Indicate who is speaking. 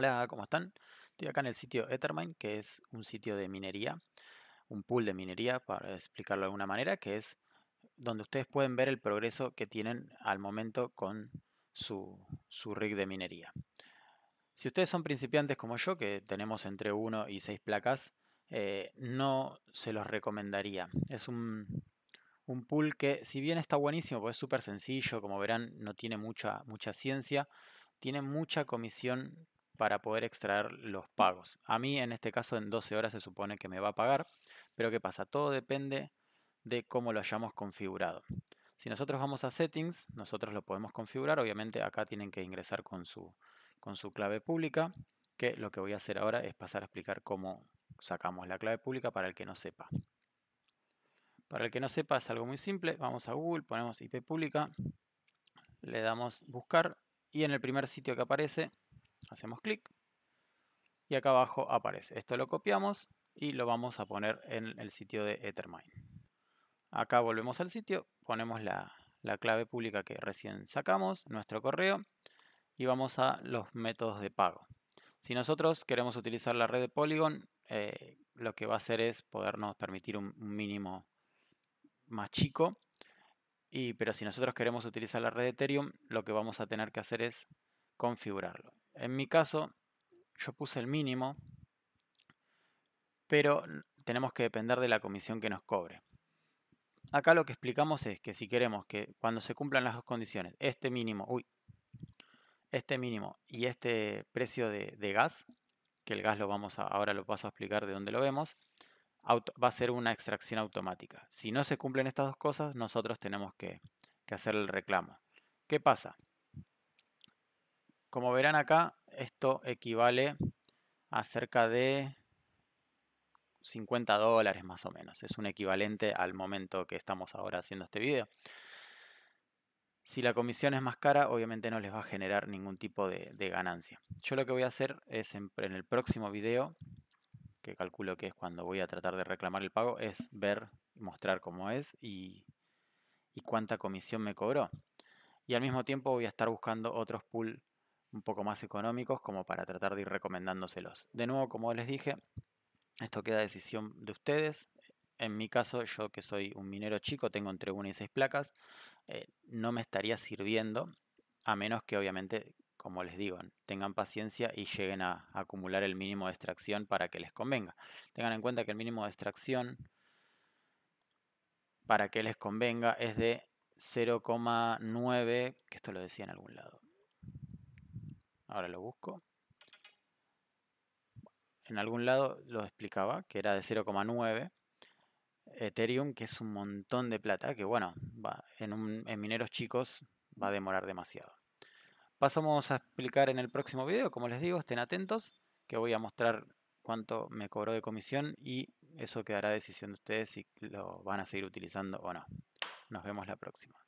Speaker 1: Hola, ¿cómo están? Estoy acá en el sitio Ethermine, que es un sitio de minería, un pool de minería, para explicarlo de alguna manera, que es donde ustedes pueden ver el progreso que tienen al momento con su, su rig de minería. Si ustedes son principiantes como yo, que tenemos entre 1 y 6 placas, eh, no se los recomendaría. Es un, pool que, si bien está buenísimo, pues es súper sencillo, como verán, no tiene mucha, mucha ciencia, tiene mucha comisión para poder extraer los pagos. A mí en este caso en 12 horas se supone que me va a pagar, pero ¿qué pasa? Todo depende de cómo lo hayamos configurado. Si nosotros vamos a settings, nosotros lo podemos configurar, obviamente acá tienen que ingresar con su, con su clave pública, que lo que voy a hacer ahora es pasar a explicar cómo sacamos la clave pública para el que no sepa. Para el que no sepa es algo muy simple, vamos a Google, ponemos IP pública, le damos buscar y en el primer sitio que aparece Hacemos clic y acá abajo aparece. Esto lo copiamos y lo vamos a poner en el sitio de Ethermine. Acá volvemos al sitio, ponemos la, clave pública que recién sacamos, nuestro correo, y vamos a los métodos de pago. Si nosotros queremos utilizar la red de Polygon, eh, lo que va a hacer es podernos permitir un, mínimo más chico. pero si nosotros queremos utilizar la red de Ethereum, lo que vamos a tener que hacer es configurarlo. En mi caso, yo puse el mínimo, pero tenemos que depender de la comisión que nos cobre. Acá lo que explicamos es que si queremos que cuando se cumplan las dos condiciones, este mínimo, uy, este mínimo y este precio de, gas, que el gas lo vamos a, ahora lo paso a explicar de dónde lo vemos, va a ser una extracción automática. Si no se cumplen estas dos cosas, nosotros tenemos que, que hacer el reclamo. ¿Qué pasa? Como verán acá, esto equivale a cerca de 50 dólares más o menos. Es un equivalente al momento que estamos ahora haciendo este video. Si la comisión es más cara, obviamente no les va a generar ningún tipo de, ganancia. Yo lo que voy a hacer es en, el próximo video, que calculo que es cuando voy a tratar de reclamar el pago, es ver, y mostrar cómo es y, y cuánta comisión me cobró. Y al mismo tiempo voy a estar buscando otros pools un poco más económicos como para tratar de ir recomendándoselos. De nuevo, como les dije, esto queda decisión de ustedes. En mi caso, yo que soy un minero chico, tengo entre 1 y 6 placas, eh, no me estaría sirviendo, a menos que obviamente, como les digo, tengan paciencia y lleguen a acumular el mínimo de extracción para que les convenga. Tengan en cuenta que el mínimo de extracción para que les convenga es de 0,9, que esto lo decía en algún lado, ahora lo busco. En algún lado lo explicaba, que era de 0,9 Ethereum, que es un montón de plata, que bueno, va, en, mineros chicos va a demorar demasiado. Pasamos a explicar en el próximo video, como les digo, estén atentos, que voy a mostrar cuánto me cobró de comisión y eso quedará decisión de ustedes si lo van a seguir utilizando o no. Nos vemos la próxima.